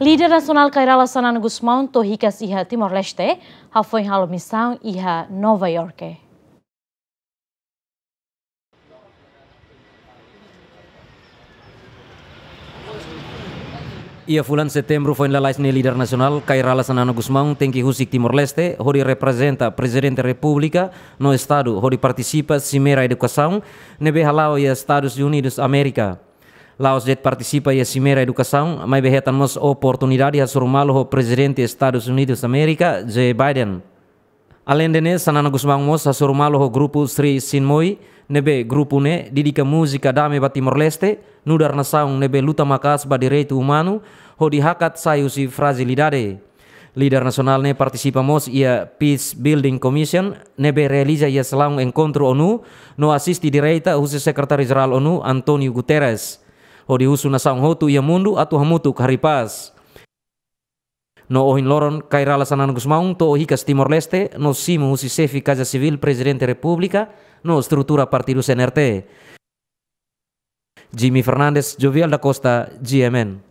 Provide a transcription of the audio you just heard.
Líder nasional Kairala Sanan Gusmão Torricas Iha Timor-Leste, foi halo missão Iha Nova York. Ia fulan setembro foi lalais ne líder nasional Kairala Sanana Gusmão tem husik Timor Leste, hori representa presidente da República no estado, hori participa simera educação, nebe halau ia Estados Unidos América. Laos Jet participa e simera Cimeira mai mos mos nos oportunidade a surmalo ho presidente Estados Unidos Amerika Joe Biden. Alen dene sanana gusmang mos a grupu ho grupu Sri Sinmoi, nebe grupu ne didika musika dame ba Timor Leste, nudar nasaung nebe luta makas ba direito umanu ho dihakat sayusi fragilidade. Lider nasional ne partisipamos ia Peace Building Commission nebe realiza ia selang encontro ONU no assisti direita husus sekretaris jeral ONU Antonio Guterres saung sanghotu ia mundu atu hamutu karipas no ohin loron kaira lasanan gusmaung to ohikas Timor Leste no simu sefi kaja civil presidente republika no struktura partidus nrt. Jimmy Fernandez Jovial da Costa GMN